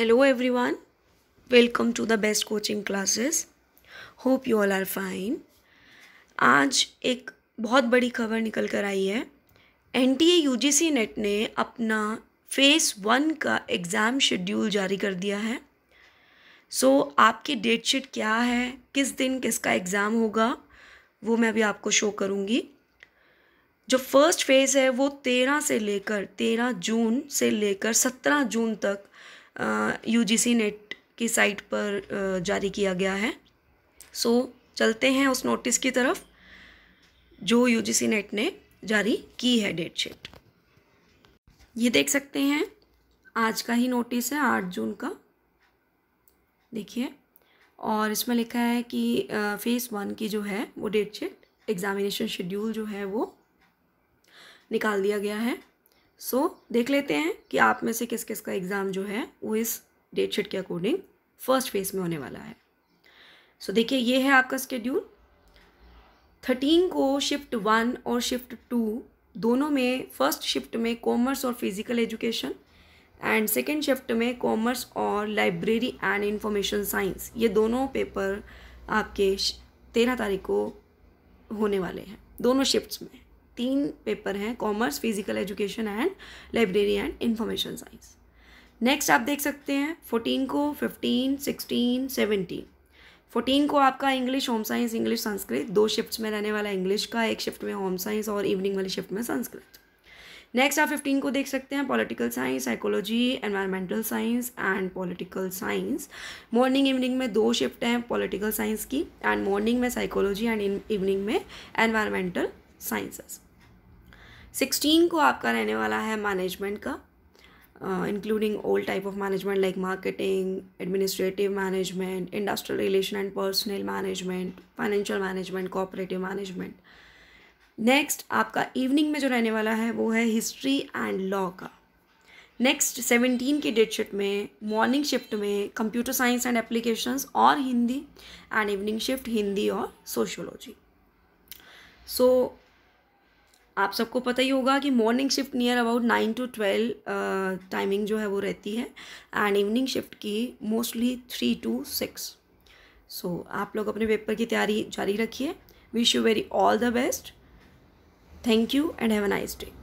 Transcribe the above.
every everyone welcome to the best coaching classes hope you all are fine आज एक बहुत बड़ी खबर निकल कर आई है N T A U G C NET ने अपना फेस वन का एग्ज़ाम शेड्यूल जारी कर दिया है सो so, आपकी डेट शीट क्या है किस दिन किसका एग्ज़ाम होगा वो मैं अभी आपको शो करूँगी जो फर्स्ट फेज़ है वो तेरह से लेकर तेरह जून से लेकर सत्रह जून तक यू जी सी नेट की साइट पर जारी किया गया है सो so, चलते हैं उस नोटिस की तरफ जो यू जी सी नेट ने जारी की है डेट शीट ये देख सकते हैं आज का ही नोटिस है आठ जून का देखिए और इसमें लिखा है कि फ़ेज़ वन की जो है वो डेट शीट एग्ज़ामिनेशन शेड्यूल जो है वो निकाल दिया गया है सो so, देख लेते हैं कि आप में से किस किस का एग्ज़ाम जो है वो इस डेट शीट के अकॉर्डिंग फर्स्ट फेज में होने वाला है सो so, देखिए ये है आपका स्केड्यूल थर्टीन को शिफ्ट वन और शिफ्ट टू दोनों में फर्स्ट शिफ्ट में कॉमर्स और physical education and second shift में कॉमर्स और लाइब्रेरी एंड इंफॉर्मेशन साइंस ये दोनों पेपर आपके तेरह तारीख को होने वाले हैं दोनों शिफ्ट्स में तीन पेपर हैं commerce physical education and library and information science next आप देख सकते हैं फोर्टीन को फिफ्टीन सिक्सटीन सेवेंटीन फोर्टीन को आपका English home science English Sanskrit दो शिफ्ट में रहने वाला इंग्लिश का एक शिफ्ट में होम साइंस और इवनिंग वाली शिफ्ट में संस्कृत नेक्स्ट आप फिफ्टीन को देख सकते हैं political science psychology environmental science and political science morning evening में दो शिफ्ट हैं पॉलिटिकल साइंस की एंड मॉर्निंग में साइकोलॉजी एंड इवनिंग में एनवायरमेंटल साइंसेस सिक्सटीन को आपका रहने वाला है मैनेजमेंट का including old type of management like marketing administrative management industrial relation and personnel management financial management cooperative management next आपका इवनिंग में जो रहने वाला है वो है हिस्ट्री एंड लॉ का नेक्स्ट सेवनटीन की डेट शिफ्ट में मॉर्निंग शिफ्ट में कंप्यूटर साइंस एंड एप्लीकेशंस और Hindi and evening shift Hindi और सोशोलॉजी सो आप सबको पता ही होगा कि morning shift near about nine to twelve timing जो है वो रहती है एंड इवनिंग शिफ्ट की mostly three to six so आप लोग अपने पेपर की तैयारी जारी रखिए wish you very all the best thank you and have a nice day